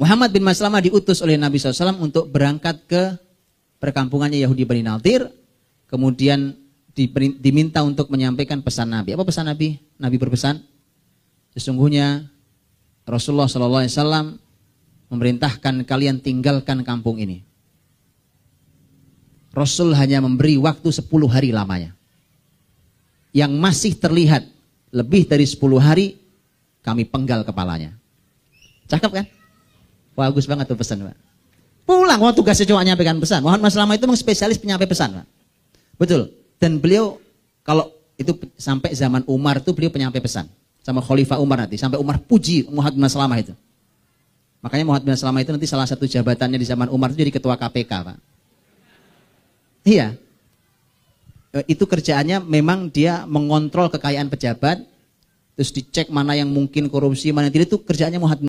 Muhammad bin Maslama diutus oleh Nabi SAW untuk berangkat ke perkampungannya Yahudi Bani Naltir. Kemudian diminta untuk menyampaikan pesan Nabi. Apa pesan Nabi? Nabi berpesan, sesungguhnya Rasulullah SAW memerintahkan kalian tinggalkan kampung ini. Rasul hanya memberi waktu 10 hari lamanya. Yang masih terlihat lebih dari 10 hari, kami penggal kepalanya. Cakep kan? Bagus banget tuh pesan, Pak. Pulang, wah tugasnya cuma nyampaikan pesan. Mohon Mas Lama itu memang spesialis penyampai pesan, Pak. Betul. Dan beliau kalau itu sampai zaman Umar tuh beliau penyampai pesan sama Khalifah Umar nanti sampai Umar puji Muhammad bin Salamah itu. Makanya Muhammad bin Salamah itu nanti salah satu jabatannya di zaman Umar itu jadi ketua KPK, Pak. Iya. Eh, itu kerjaannya memang dia mengontrol kekayaan pejabat, terus dicek mana yang mungkin korupsi, mana yang tidak, itu kerjaannya Muhammad